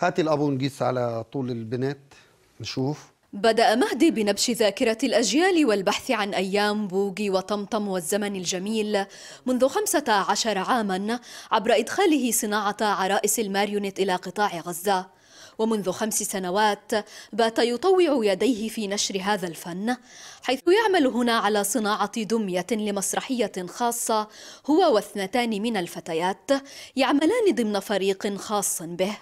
هاتي الابو نقيس على طول البنات نشوف بدأ مهدي بنبش ذاكرة الأجيال والبحث عن أيام بوغي وطمطم والزمن الجميل منذ 15 عاما عبر إدخاله صناعة عرائس الماريونيت إلى قطاع غزة ومنذ خمس سنوات بات يطوع يديه في نشر هذا الفن حيث يعمل هنا على صناعة دمية لمسرحية خاصة هو واثنتان من الفتيات يعملان ضمن فريق خاص به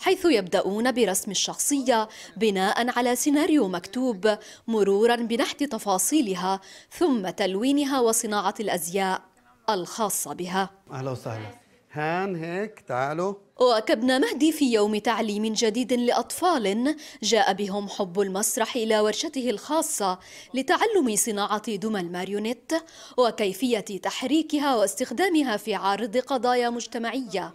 حيث يبدأون برسم الشخصية بناء على سيناريو مكتوب مرورا بنحت تفاصيلها ثم تلوينها وصناعة الأزياء الخاصة بها أهلا وسهلا هان هيك تعالوا واكبنا مهدي في يوم تعليم جديد لأطفال جاء بهم حب المسرح إلى ورشته الخاصة لتعلم صناعة دمى الماريونيت وكيفية تحريكها واستخدامها في عرض قضايا مجتمعية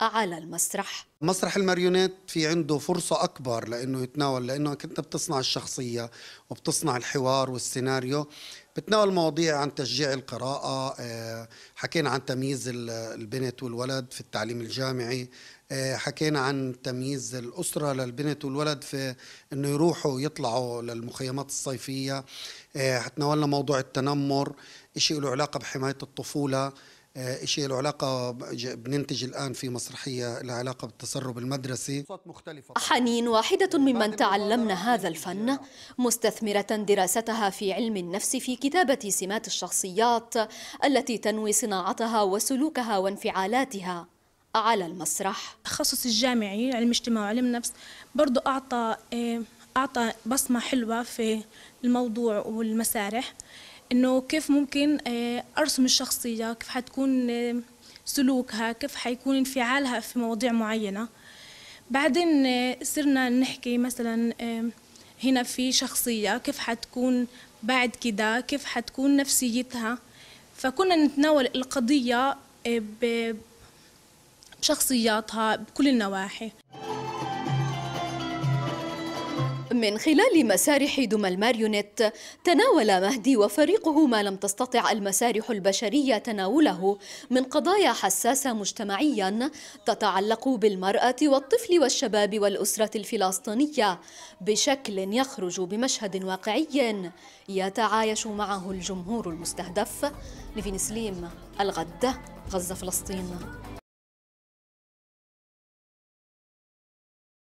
على المسرح مسرح الماريونات في عنده فرصة أكبر لأنه يتناول لأنه أنت بتصنع الشخصية وبتصنع الحوار والسيناريو بتناول مواضيع عن تشجيع القراءة آه، حكينا عن تمييز البنت والولد في التعليم الجامعي آه، حكينا عن تمييز الأسرة للبنت والولد في أنه يروحوا يطلعوا للمخيمات الصيفية آه، تناولنا موضوع التنمر شيء له علاقة بحماية الطفولة آه، شيء له علاقة بننتج الآن في مسرحية لها علاقة بالتسرب المدرسي حنين واحدة ممن تعلمن هذا الفن مستثمرة دراستها في علم النفس في كتابة سمات الشخصيات التي تنوي صناعتها وسلوكها وانفعالاتها على المسرح التخصص الجامعي علم اجتماع وعلم نفس برضو أعطى آه، أعطى بصمة حلوة في الموضوع والمسارح انه كيف ممكن آه، ارسم الشخصيه كيف حتكون آه، سلوكها كيف حيكون انفعالها في مواضيع معينه بعدين آه، صرنا نحكي مثلا هنا في شخصيه كيف حتكون بعد كده كيف حتكون نفسيتها فكنا نتناول القضيه بشخصياتها بكل النواحي من خلال مسارح دمى الماريونيت تناول مهدي وفريقه ما لم تستطع المسارح البشرية تناوله من قضايا حساسة مجتمعيا تتعلق بالمرأة والطفل والشباب والأسرة الفلسطينية بشكل يخرج بمشهد واقعي يتعايش معه الجمهور المستهدف لفين سليم الغد غزة فلسطين